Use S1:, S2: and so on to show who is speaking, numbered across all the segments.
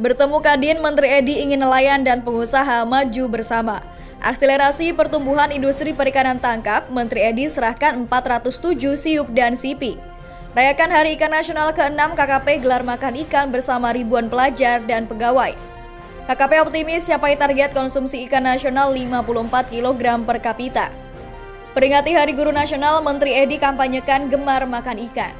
S1: Bertemu Kadin, Menteri Edi ingin nelayan dan pengusaha maju bersama. Akselerasi pertumbuhan industri perikanan tangkap, Menteri Edi serahkan 407 siup dan sipi. Rayakan Hari Ikan Nasional ke-6 KKP gelar makan ikan bersama ribuan pelajar dan pegawai. KKP optimis capai target konsumsi ikan nasional 54 kg per kapita. Peringati Hari Guru Nasional, Menteri Edi kampanyekan gemar makan ikan.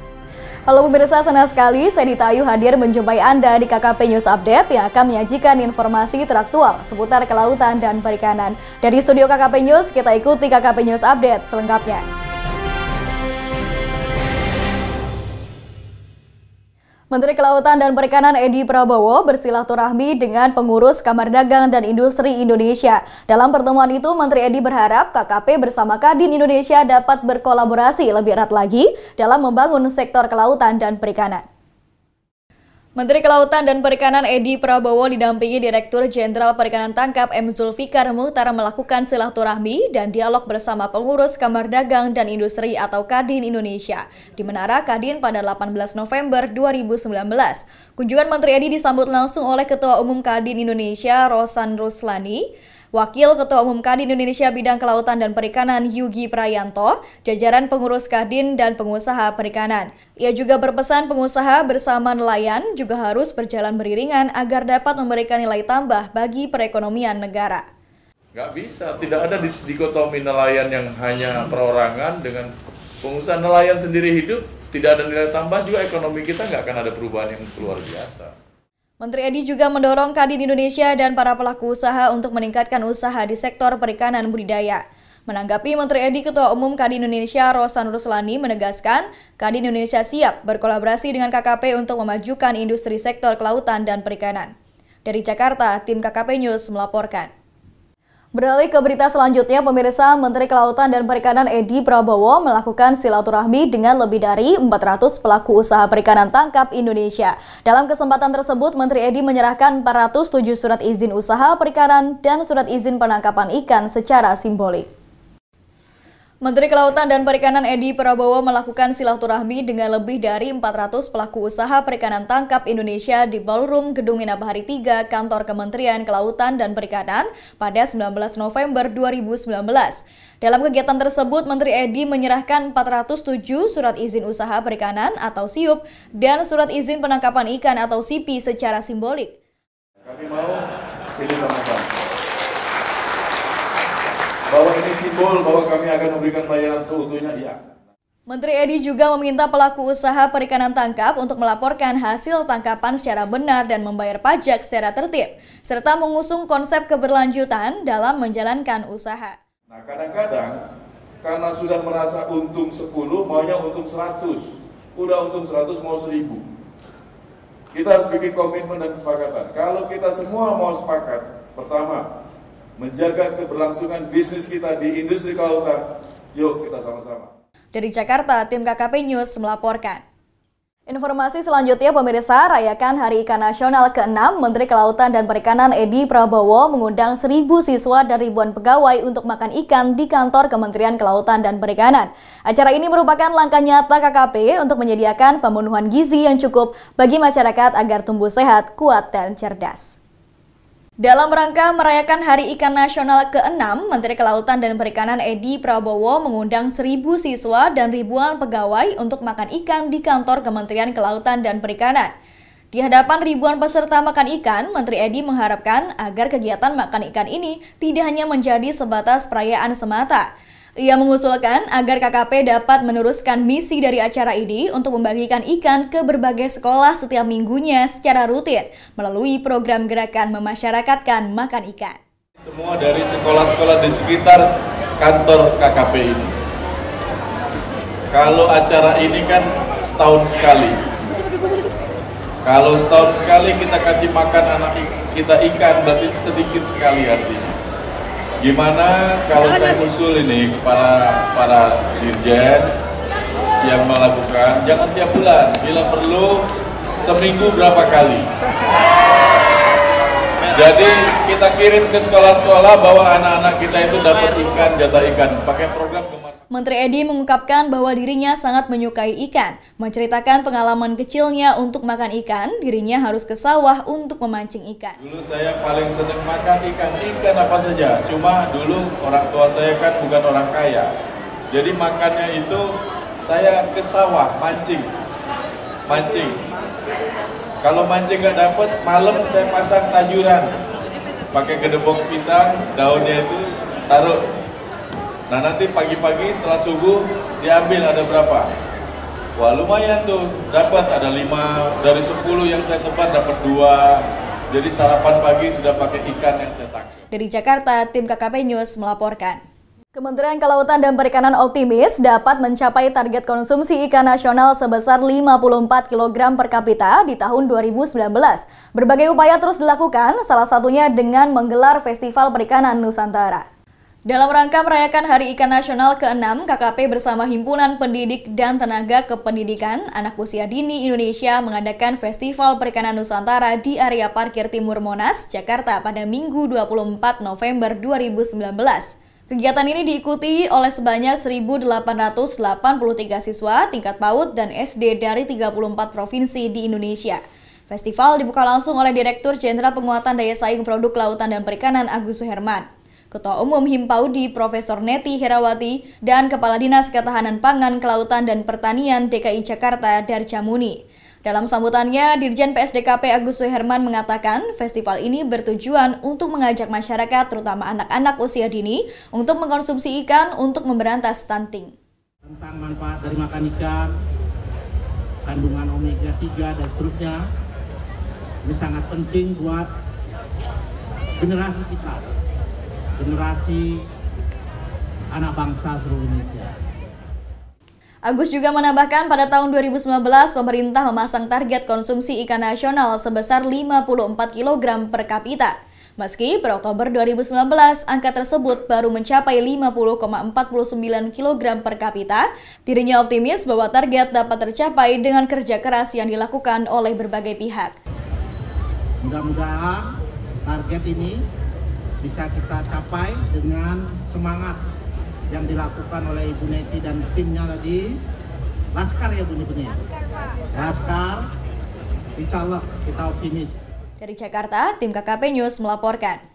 S1: Halo pemirsa, senang sekali saya Ditayu hadir menjumpai Anda di KKP News Update yang akan menyajikan informasi teraktual seputar kelautan dan perikanan. Dari studio KKP News, kita ikuti KKP News Update selengkapnya. Menteri Kelautan dan Perikanan Edi Prabowo bersilaturahmi dengan pengurus Kamar Dagang dan Industri Indonesia. Dalam pertemuan itu, Menteri Edi berharap KKP bersama Kadin Indonesia dapat berkolaborasi lebih erat lagi dalam membangun sektor kelautan dan perikanan. Menteri Kelautan dan Perikanan Edi Prabowo didampingi Direktur Jenderal Perikanan Tangkap M. Zulfikar Muhtar melakukan silaturahmi dan dialog bersama pengurus Kamar Dagang dan Industri atau Kadin Indonesia di Menara Kadin pada 18 November 2019. Kunjungan Menteri Edi disambut langsung oleh Ketua Umum Kadin Indonesia Rosan Ruslani, Wakil Ketua Umum Kadin Indonesia Bidang Kelautan dan Perikanan Yugi Prayanto, jajaran pengurus Kadin dan pengusaha perikanan. Ia juga berpesan pengusaha bersama nelayan juga harus berjalan beriringan agar dapat memberikan nilai tambah bagi perekonomian negara.
S2: Gak bisa, tidak ada di dikotomi nelayan yang hanya perorangan dengan pengusaha nelayan sendiri hidup, tidak ada nilai tambah juga ekonomi kita nggak akan ada perubahan yang luar biasa.
S1: Menteri Edi juga mendorong Kadin Indonesia dan para pelaku usaha untuk meningkatkan usaha di sektor perikanan budidaya. Menanggapi Menteri Edi, Ketua Umum Kadin Indonesia Rosan Ruslani menegaskan, Kadin Indonesia siap berkolaborasi dengan KKP untuk memajukan industri sektor kelautan dan perikanan. Dari Jakarta, tim KKP News melaporkan. Beralih ke berita selanjutnya, pemirsa Menteri Kelautan dan Perikanan Edi Prabowo melakukan silaturahmi dengan lebih dari 400 pelaku usaha perikanan tangkap Indonesia. Dalam kesempatan tersebut, Menteri Edi menyerahkan 407 surat izin usaha perikanan dan surat izin penangkapan ikan secara simbolik. Menteri Kelautan dan Perikanan Edi Prabowo melakukan silaturahmi dengan lebih dari 400 pelaku usaha perikanan tangkap Indonesia di Ballroom Gedung Minabahari 3 Kantor Kementerian Kelautan dan Perikanan pada 19 November 2019. Dalam kegiatan tersebut, Menteri Edi menyerahkan 407 surat izin usaha perikanan atau SIUP dan surat izin penangkapan ikan atau SIPI secara simbolik.
S2: Kami mau ini sama-sama bahwa ini simbol bahwa kami akan memberikan pelayanan seutuhnya, ya.
S1: Menteri Edi juga meminta pelaku usaha perikanan tangkap untuk melaporkan hasil tangkapan secara benar dan membayar pajak secara tertib, serta mengusung konsep keberlanjutan dalam menjalankan usaha.
S2: Nah, kadang-kadang karena sudah merasa untung 10, maunya untung 100. Udah untung 100 mau 1000. Kita harus bikin komitmen dan kesepakatan. Kalau kita semua mau sepakat, pertama, menjaga keberlangsungan bisnis kita di industri kelautan. Yuk kita sama-sama.
S1: Dari Jakarta, tim KKP News melaporkan. Informasi selanjutnya pemirsa, rayakan Hari Ikan Nasional ke-6, Menteri Kelautan dan Perikanan Edi Prabowo mengundang seribu siswa dan ribuan pegawai untuk makan ikan di kantor Kementerian Kelautan dan Perikanan. Acara ini merupakan langkah nyata KKP untuk menyediakan pemenuhan gizi yang cukup bagi masyarakat agar tumbuh sehat, kuat, dan cerdas. Dalam rangka merayakan Hari Ikan Nasional ke-6, Menteri Kelautan dan Perikanan Edi Prabowo mengundang seribu siswa dan ribuan pegawai untuk makan ikan di kantor Kementerian Kelautan dan Perikanan. Di hadapan ribuan peserta makan ikan, Menteri Edi mengharapkan agar kegiatan makan ikan ini tidak hanya menjadi sebatas perayaan semata, ia mengusulkan agar KKP dapat meneruskan misi dari acara ini untuk membagikan ikan ke berbagai sekolah setiap minggunya secara rutin melalui program gerakan memasyarakatkan makan ikan.
S2: Semua dari sekolah-sekolah di sekitar kantor KKP ini. Kalau acara ini kan setahun sekali. Kalau setahun sekali kita kasih makan anak kita ikan, berarti sedikit sekali artinya Gimana kalau saya usul ini kepada para dirjen yang melakukan jangan tiap bulan, bila perlu seminggu berapa kali? Jadi kita kirim ke sekolah-sekolah bahwa anak-anak kita itu dapat ikan, jatah ikan, pakai program
S1: Menteri Edi mengungkapkan bahwa dirinya sangat menyukai ikan. Menceritakan pengalaman kecilnya untuk makan ikan, dirinya harus ke sawah untuk memancing ikan.
S2: Dulu saya paling senang makan ikan, ikan apa saja. Cuma dulu orang tua saya kan bukan orang kaya. Jadi makannya itu saya ke sawah, mancing. Mancing kalau mancing nggak dapet, malam saya pasang tajuran. Pakai gedebok pisang, daunnya itu taruh. Nah nanti pagi-pagi setelah subuh diambil ada berapa? Wah lumayan tuh, dapat ada lima dari sepuluh yang saya tempat dapat dua. Jadi sarapan pagi sudah pakai ikan yang saya tangkap.
S1: Dari Jakarta, tim KKP News melaporkan. Kementerian Kelautan dan Perikanan optimis dapat mencapai target konsumsi ikan nasional sebesar 54 kg per kapita di tahun 2019. Berbagai upaya terus dilakukan, salah satunya dengan menggelar Festival Perikanan Nusantara. Dalam rangka merayakan Hari Ikan Nasional ke-6, KKP bersama Himpunan Pendidik dan Tenaga Kependidikan Anak Usia Dini Indonesia mengadakan Festival Perikanan Nusantara di area parkir Timur Monas, Jakarta pada Minggu 24 November 2019. Kegiatan ini diikuti oleh sebanyak 1.883 siswa tingkat PAUD dan SD dari 34 provinsi di Indonesia. Festival dibuka langsung oleh Direktur Jenderal Penguatan Daya Saing Produk Kelautan dan Perikanan Agus Suherman, Ketua Umum Himpaudi Profesor Neti Herawati, dan Kepala Dinas Ketahanan Pangan, Kelautan, dan Pertanian DKI Jakarta Darjamuni. Dalam sambutannya, Dirjen PSDKP Agus Suherman mengatakan festival ini bertujuan untuk mengajak masyarakat, terutama anak-anak usia dini, untuk mengkonsumsi ikan untuk memberantas stunting.
S2: Tentang manfaat dari makan ikan, kandungan omega 3 dan seterusnya, ini sangat penting buat generasi kita, generasi anak bangsa seluruh Indonesia.
S1: Agus juga menambahkan pada tahun 2019 pemerintah memasang target konsumsi ikan nasional sebesar 54 kg per kapita. Meski per Oktober 2019 angka tersebut baru mencapai 50,49 kg per kapita, dirinya optimis bahwa target dapat tercapai dengan kerja keras yang dilakukan oleh berbagai pihak.
S2: Mudah-mudahan target ini bisa kita capai dengan semangat yang dilakukan oleh Ibu Neti dan timnya tadi Laskar ya Bu nyebutnya Laskar Insya Allah kita optimis
S1: dari Jakarta, tim KKP News melaporkan.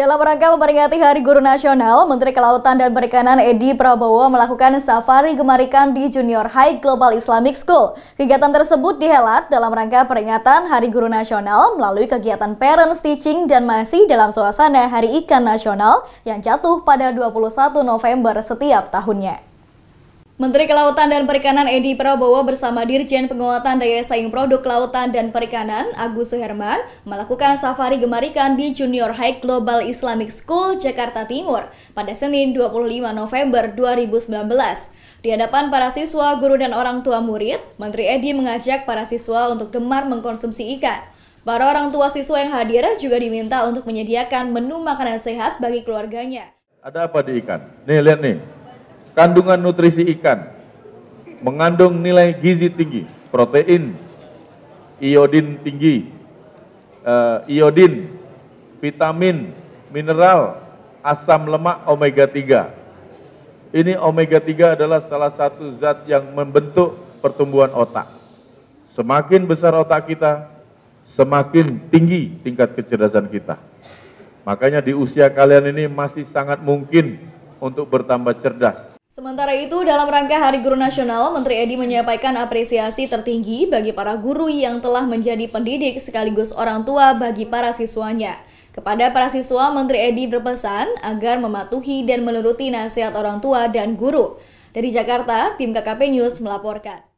S1: Dalam rangka memperingati Hari Guru Nasional, Menteri Kelautan dan Perikanan Edi Prabowo melakukan safari gemarikan di Junior High Global Islamic School. Kegiatan tersebut dihelat dalam rangka peringatan Hari Guru Nasional melalui kegiatan Parents Teaching dan masih dalam suasana Hari Ikan Nasional yang jatuh pada 21 November setiap tahunnya. Menteri Kelautan dan Perikanan Edi Prabowo bersama Dirjen Penguatan Daya Saing Produk Kelautan dan Perikanan Agus Suherman melakukan safari gemarikan di Junior High Global Islamic School Jakarta Timur pada Senin 25 November 2019. Di hadapan para siswa, guru dan orang tua murid, Menteri Edi mengajak para siswa untuk gemar mengkonsumsi ikan. Para orang tua siswa yang hadir juga diminta untuk menyediakan menu makanan sehat bagi keluarganya.
S2: Ada apa di ikan? Nih, lihat nih kandungan nutrisi ikan, mengandung nilai gizi tinggi, protein, iodin tinggi, uh, iodin, vitamin, mineral, asam lemak omega 3. Ini omega 3 adalah salah satu zat yang membentuk pertumbuhan otak. Semakin besar otak kita, semakin tinggi tingkat kecerdasan kita. Makanya di usia kalian ini masih sangat mungkin untuk bertambah cerdas.
S1: Sementara itu, dalam rangka Hari Guru Nasional, Menteri Edi menyampaikan apresiasi tertinggi bagi para guru yang telah menjadi pendidik sekaligus orang tua bagi para siswanya. Kepada para siswa, Menteri Edi berpesan agar mematuhi dan menuruti nasihat orang tua dan guru. Dari Jakarta, tim KKP News melaporkan.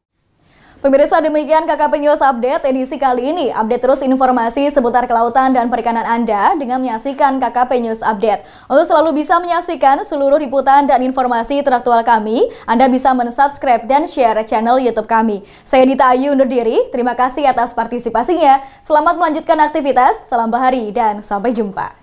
S1: Pemirsa demikian KKP News update edisi kali ini. Update terus informasi seputar kelautan dan perikanan Anda dengan menyaksikan KKP News Update. Untuk selalu bisa menyaksikan seluruh liputan dan informasi teraktual kami, Anda bisa mensubscribe dan share channel YouTube kami. Saya Dita Ayu undur diri, terima kasih atas partisipasinya. Selamat melanjutkan aktivitas, salam bahari dan sampai jumpa.